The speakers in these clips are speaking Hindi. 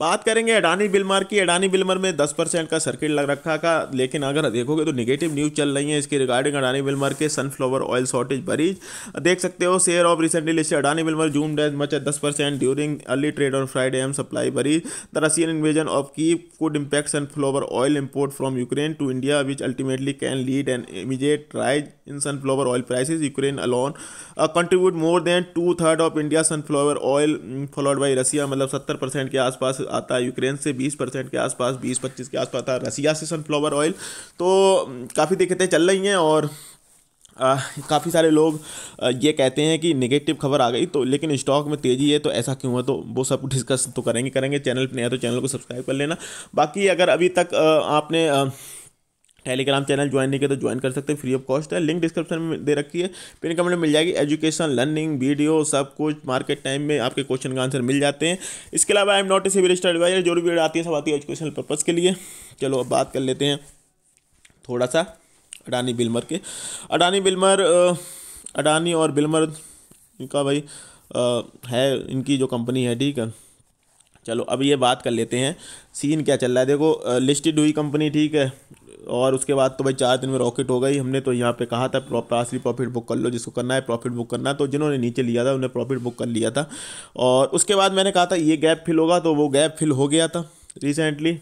बात करेंगे अडानी बिलमर की अडानी बिलमर में 10 परसेंट का सर्किट लग रखा था लेकिन अगर देखोगे तो निगेटिव न्यूज़ चल रही है इसके रिगार्डिंग अडानी बिलमर के सनफ्लावर ऑयल शॉर्टेज बरीज देख सकते हो share of recently list Adani Wilmar zoom days much दस percent during early trade on Friday amid supply worries the Russian invasion of की could impact sunflower oil import from Ukraine to India which ultimately can lead an immediate rise in sunflower oil prices Ukraine alone contribute more than two third of India sunflower oil followed by Russia मतलब सत्तर परसेंट के आसपास आता है यूक्रेन से 20 परसेंट के आसपास 20-25 के आसपास आता है रसिया से सनफ्लावर ऑयल तो काफ़ी दिक्कतें चल रही हैं और काफ़ी सारे लोग आ, ये कहते हैं कि नेगेटिव खबर आ गई तो लेकिन स्टॉक में तेज़ी है तो ऐसा क्यों है तो वो सब डिस्कस तो करेंगे करेंगे चैनल पर नहीं है तो चैनल को सब्सक्राइब कर लेना बाकी अगर अभी तक आ, आपने आ, टेलीग्राम चैनल ज्वाइन नहीं किया तो ज्वाइन कर सकते हैं फ्री ऑफ कॉस्ट है लिंक डिस्क्रिप्शन में दे रखी है पिन कमेंट मिल जाएगी एजुकेशन लर्निंग वीडियो सब कुछ मार्केट टाइम में आपके क्वेश्चन का आंसर मिल जाते हैं इसके अलावा I am not a civil advisor जो भी वीडियो आती है सब आती है एजुकेशनल पर्पज़ के लिए चलो अब बात कर लेते हैं थोड़ा सा अडानी बिलमर के अडानी बिलमर अडानी और बिलमर इनका भाई आ, है इनकी जो कंपनी है ठीक है चलो अब ये बात कर लेते हैं सीन क्या चल रहा है देखो लिस्टेड हुई कंपनी ठीक है और उसके बाद तो भाई चार दिन में रॉकेट हो गई हमने तो यहाँ पे कहा था पासली प्रॉफिट बुक कर लो जिसको करना है प्रॉफिट बुक करना तो जिन्होंने नीचे लिया था उन्हें प्रॉफिट बुक कर लिया था और उसके बाद मैंने कहा था ये गैप फिल होगा तो वो गैप फिल हो गया था रिसेंटली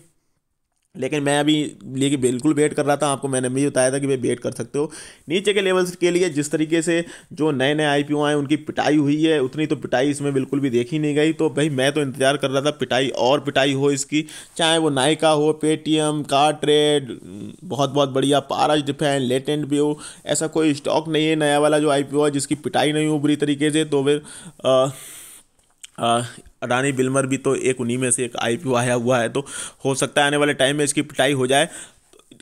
लेकिन मैं अभी लेकिन बिल्कुल वेट कर रहा था आपको मैंने भी बताया था कि भाई वेट कर सकते हो नीचे के लेवल्स के लिए जिस तरीके से जो नए नए आई पी ओ आए उनकी पिटाई हुई है उतनी तो पिटाई इसमें बिल्कुल भी देखी नहीं गई तो भाई मैं तो इंतज़ार कर रहा था पिटाई और पिटाई हो इसकी चाहे वो नायका हो पेटीएम कार ट्रेड बहुत बहुत बढ़िया पारस डिफेन लेटेंट भी हो ऐसा कोई स्टॉक नहीं है नया वाला जो आई पी ओ है जिसकी पिटाई नहीं हो बुरी तरीके से तो फिर अडानी बिलमर भी तो एक उन्हीं में से एक आई आया हुआ है तो हो सकता है आने वाले टाइम में इसकी पिटाई हो जाए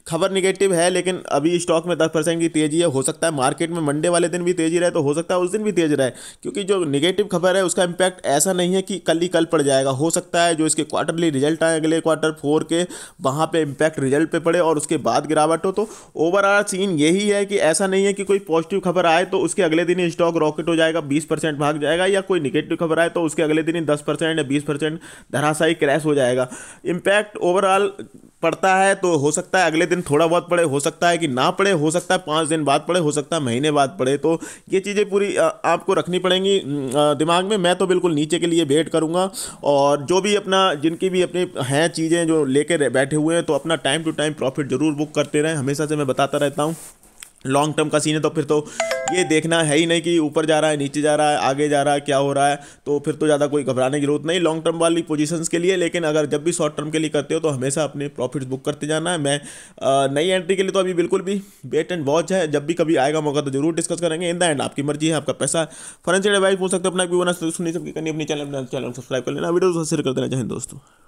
खबर निगेटिव है लेकिन अभी स्टॉक में दस परसेंट की तेजी है हो सकता है मार्केट में मंडे वाले दिन भी तेजी रहे तो हो सकता है उस दिन भी तेज रहे क्योंकि जो निगेटिव खबर है उसका इम्पैक्ट ऐसा नहीं है कि कल ही कल पड़ जाएगा हो सकता है जो इसके क्वार्टरली रिजल्ट आए अगले क्वार्टर फोर के वहाँ पर इम्पैक्ट रिजल्ट पर पड़े और उसके बाद गिरावट हो तो ओवरऑल सीन यही है कि ऐसा नहीं है कि कोई पॉजिटिव खबर आए तो उसके अगले दिन ही स्टॉक रॉकेट हो जाएगा बीस परसेंट भाग जाएगा या कोई निगेटिव खबर आए तो उसके अगले दिन ही दस परसेंट या बीस परसेंट धराशायी क्रैश हो जाएगा इम्पैक्ट ओवरऑल पड़ता है तो हो सकता है अगले दिन थोड़ा बहुत पड़े हो सकता है कि ना पड़े हो सकता है पाँच दिन बाद पड़े हो सकता है महीने बाद पड़े तो ये चीज़ें पूरी आपको रखनी पड़ेंगी दिमाग में मैं तो बिल्कुल नीचे के लिए वेट करूँगा और जो भी अपना जिनकी भी अपनी हैं चीज़ें जो लेकर बैठे हुए हैं तो अपना टाइम टू टाइम प्रॉफिट ज़रूर बुक करते रहें हमेशा से मैं बताता रहता हूँ लॉन्ग टर्म का सीन है तो फिर तो ये देखना है ही नहीं कि ऊपर जा रहा है नीचे जा रहा है आगे जा रहा है क्या हो रहा है तो फिर तो ज़्यादा कोई घबराने की जरूरत नहीं लॉन्ग टर्म वाली पोजीशंस के लिए लेकिन अगर जब भी शॉर्ट टर्म के लिए करते हो तो हमेशा अपने प्रॉफिट्स बुक करते जाना है मैं नई एंट्री के लिए तो अभी बिल्कुल भी वेट एंड वॉच है जब भी कभी आएगा मौका तो जरूर डिस्कस करेंगे इन द एंड आपकी मर्जी है आपका पैसा फॉरेंसिक एडवाइस पूछ सकते हो अपना भी बोना तो सुनी सबकी करनी अपनी चैनल चैनल सब्सक्राइब कर लेना वीडियो शेयर कर देना चाहें दोस्तों